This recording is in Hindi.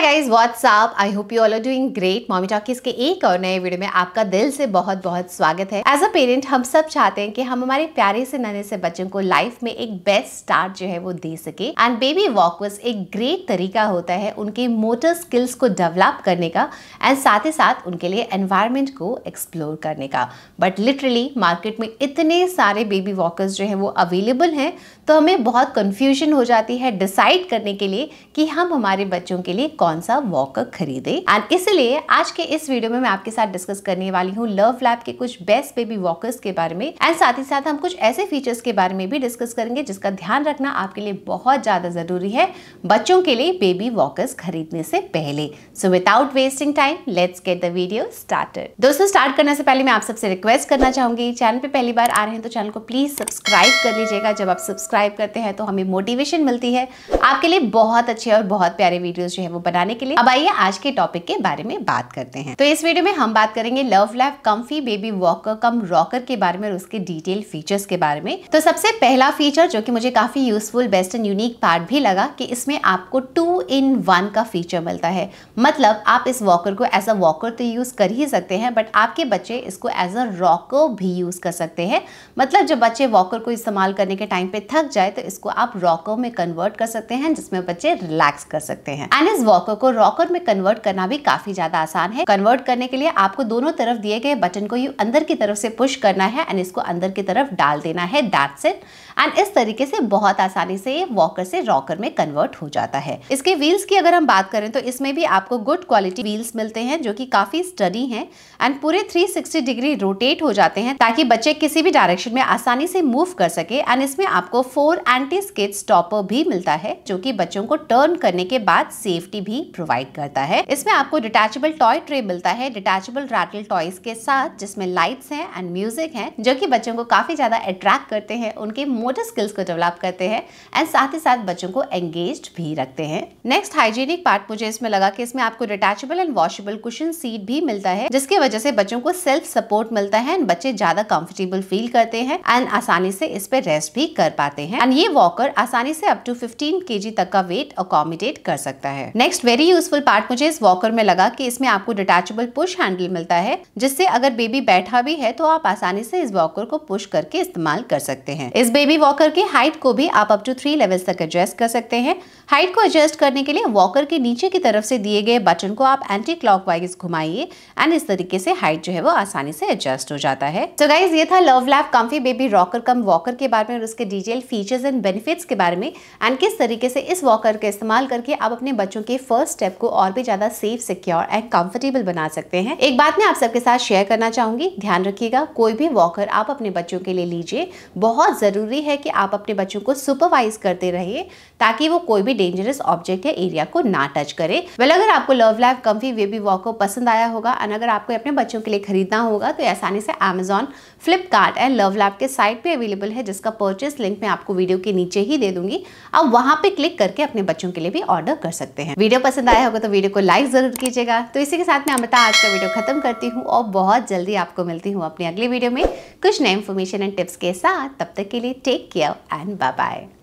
hi guys what's up I hope you all are doing great mommy talkies के एक और नए वीडियो में आपका दिल से बहुत बहुत स्वागत है एज अ पेरेंट हम सब चाहते हैं कि हम हमारे प्यारे से नन्हे से बच्चों को लाइफ में एक बेस्ट स्टार्ट जो है वो दे सके एंड बेबी वॉक एक ग्रेट तरीका होता है उनके मोटर स्किल्स को डेवलप करने का एंड साथ ही साथ उनके लिए एनवायरमेंट को एक्सप्लोर करने का बट लिटरली मार्केट में इतने सारे बेबी वॉकर्स जो है वो अवेलेबल हैं तो हमें बहुत कन्फ्यूजन हो जाती है डिसाइड करने के लिए कि हम हमारे बच्चों के लिए कौन कौन सा वॉकर खरीदे एंड इसलिए आज के इस वीडियो में मैं आपके साथ डिस्कस करने वाली हूँ लव लैब के कुछ बेस्ट बेबी वॉकर्स के बारे में एंड साथ ही साथ हम कुछ ऐसे फीचर्स के बारे में भी डिस्कस करेंगे जिसका ध्यान रखना आपके लिए बहुत ज्यादा जरूरी है बच्चों के लिए बेबी वॉकर्स खरीदने से पहले so without wasting time let's get the video started दोस्तों स्टार्ट करने से पहले मैं आप सबसे रिक्वेस्ट करना चाहूंगी चैनल पे पहली बार आ रहे हैं तो चैनल को प्लीज सब्सक्राइब कर लीजिएगा जब आप सब्सक्राइब करते हैं तो हमें मोटिवेशन मिलती है आपके लिए बहुत अच्छे और बहुत प्यारे वीडियोज जो है वो बना लगाने के लिए अब आइए आज के टॉपिक के बारे में बात करते हैं तो इस वीडियो में हम बात करेंगे love life comfy baby walker cum rocker के बारे में और उसके डिटेल फीचर्स के बारे में तो सबसे पहला फीचर जो कि मुझे काफी useful best and unique part भी लगा कि इसमें आपको टू इन वन का फीचर मिलता है मतलब आप इस वॉकर को एज अ वॉकर तो यूज कर ही सकते हैं बट आपके बच्चे इसको एज अ रॉकर भी यूज कर सकते हैं मतलब जब बच्चे वॉकर को इस्तेमाल करने के टाइम पे थक जाए तो इसको आप रॉकर में कन्वर्ट कर सकते हैं जिसमें बच्चे रिलैक्स कर सकते हैं एंड इस वॉकर रॉकर को रॉकर में कन्वर्ट करना भी काफी ज्यादा आसान है कन्वर्ट करने के लिए आपको दोनों तरफ दिए गए बटन को यू अंदर की तरफ से पुश करना है एंड इसको अंदर की तरफ डाल देना है दैट से एंड इस तरीके से बहुत आसानी से ये वॉकर से रॉकर में कन्वर्ट हो जाता है इसके व्हील्स की अगर हम बात करें तो इसमें भी आपको गुड क्वालिटी व्हील्स मिलते हैं जो कि काफी स्टडी हैं एंड पूरे 360 डिग्री रोटेट हो जाते हैं ताकि बच्चे किसी भी डायरेक्शन में आसानी से मूव कर सके एंड इसमें आपको फोर एंटी स्केट स्टॉपर भी मिलता है जो की बच्चों को टर्न करने के बाद सेफ्टी भी भी प्रोवाइड करता है इसमें आपको डिटेचेबल टॉय ट्रे मिलता है डिटेचेबल रैटल टॉयज के साथ जिसमें लाइट्स हैं एंड म्यूजिक हैं जो कि बच्चों को काफी ज्यादा अट्रैक्ट करते हैं उनके मोटर स्किल्स को डेवलप करते हैं एंड साथ ही साथ बच्चों को एंगेज भी रखते हैं नेक्स्ट हाइजीनिक पार्ट मुझे इसमें लगा कि इसमें आपको detachable and washable cushion seat भी मिलता है जिसकी वजह से बच्चों को सेल्फ सपोर्ट मिलता है एंड बच्चे ज्यादा कंफर्टेबल फील करते हैं एंड आसानी से इस पे रेस्ट भी कर पाते हैं एंड ये वॉकर आसानी से अप टू फिफ्टीन के तक का वेट अकोमोडेट कर सकता है नेक्स्ट वेरी यूजफुल पार्ट मुझे इस वॉकर में लगा कि इसमें आपको डिटैचेबल पुश हैंडल मिलता है जिससे अगर बेबी बैठा भी है तो आप आसानी से इस वॉकर को पुश करके इस्तेमाल कर सकते हैं इस बेबी वॉकर की हाइट को भी आप अप टू थ्री लेवल तक एडजस्ट कर सकते हैं हाइट को एडजस्ट करने के लिए वॉकर के नीचे की तरफ से दिए गए बटन को आप एंटी क्लॉक वाइज घुमाइए एंड इस तरीके से हाइट जो है वो आसानी से एडजस्ट हो जाता है तो गाइज ये था love life comfy baby rocker cum walker के बारे में और उसके डिटेल फीचर्स एंड बेनिफिट्स के बारे में एंड किस तरीके से इस वॉकर का इस्तेमाल करके आप अपने बच्चों के फर्स्ट फर्स्ट स्टेप को और भी ज्यादा सेफ सिक्योर एंड कंफर्टेबल बना सकते हैं एक बात मैं आप सबके साथ शेयर करना चाहूंगी ध्यान रखिएगा कोई भी वॉकर आप अपने बच्चों के लिए लीजिए बहुत ज़रूरी है कि आप अपने बच्चों को सुपरवाइज करते रहिए ताकि वो कोई भी डेंजरस ऑब्जेक्ट या एरिया को ना टच करे वेल अगर आपको लव लाइफ कम्फी वे बेबी वॉकर पसंद आया होगा एंड अगर आपको अपने बच्चों के लिए खरीदना होगा तो आसानी से Amazon Flipkart and love lab के साइट पे अवेलेबल है जिसका परचेस लिंक मैं आपको वीडियो के नीचे ही दे दूंगी आप वहां पे क्लिक करके अपने बच्चों के लिए भी ऑर्डर कर सकते हैं वीडियो पसंद आया होगा तो वीडियो को लाइक ज़रूर कीजिएगा तो इसी के साथ मैं अमृता आज का वीडियो ख़त्म करती हूँ और बहुत जल्दी आपको मिलती हूँ अपने अगली वीडियो में कुछ नए इन्फॉर्मेशन एंड टिप्स के साथ तब तक के लिए take care and bye bye